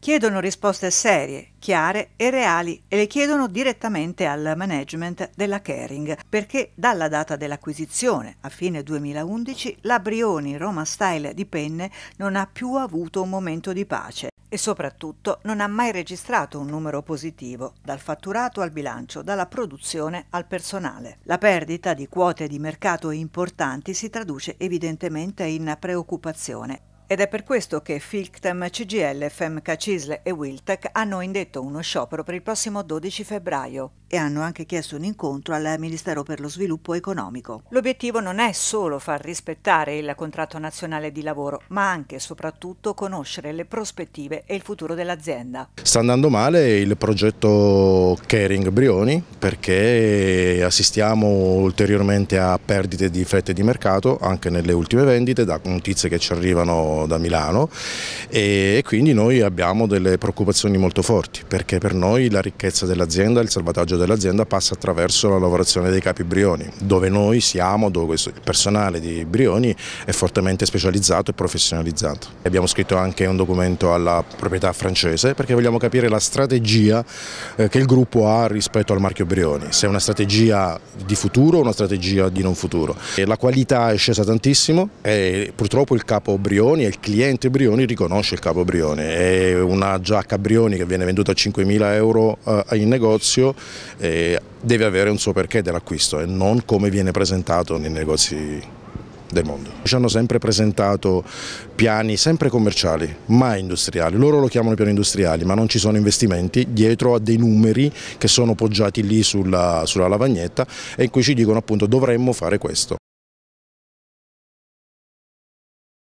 chiedono risposte serie, chiare e reali e le chiedono direttamente al management della Caring, perché dalla data dell'acquisizione, a fine 2011, la Brioni Roma Style di Penne non ha più avuto un momento di pace e soprattutto non ha mai registrato un numero positivo, dal fatturato al bilancio, dalla produzione al personale. La perdita di quote di mercato importanti si traduce evidentemente in preoccupazione ed è per questo che Filctem, CGL, FEMCA, CISL e Wiltec hanno indetto uno sciopero per il prossimo 12 febbraio e hanno anche chiesto un incontro al Ministero per lo Sviluppo Economico. L'obiettivo non è solo far rispettare il contratto nazionale di lavoro, ma anche e soprattutto conoscere le prospettive e il futuro dell'azienda. Sta andando male il progetto Caring Brioni perché assistiamo ulteriormente a perdite di fette di mercato anche nelle ultime vendite da notizie che ci arrivano da Milano e quindi noi abbiamo delle preoccupazioni molto forti perché per noi la ricchezza dell'azienda, il salvataggio dell'azienda passa attraverso la lavorazione dei capi brioni, dove noi siamo, dove il personale di brioni è fortemente specializzato e professionalizzato. Abbiamo scritto anche un documento alla proprietà francese perché vogliamo capire la strategia eh, che il gruppo ha rispetto al marchio brioni, se è una strategia di futuro o una strategia di non futuro. E la qualità è scesa tantissimo e purtroppo il capo brioni e il cliente brioni riconosce il capo brioni, è una giacca brioni che viene venduta a 5.000 euro eh, in negozio eh, deve avere un suo perché dell'acquisto e non come viene presentato nei negozi del mondo. Ci hanno sempre presentato piani sempre commerciali, mai industriali. Loro lo chiamano piani industriali, ma non ci sono investimenti dietro a dei numeri che sono poggiati lì sulla, sulla lavagnetta e in cui ci dicono appunto dovremmo fare questo.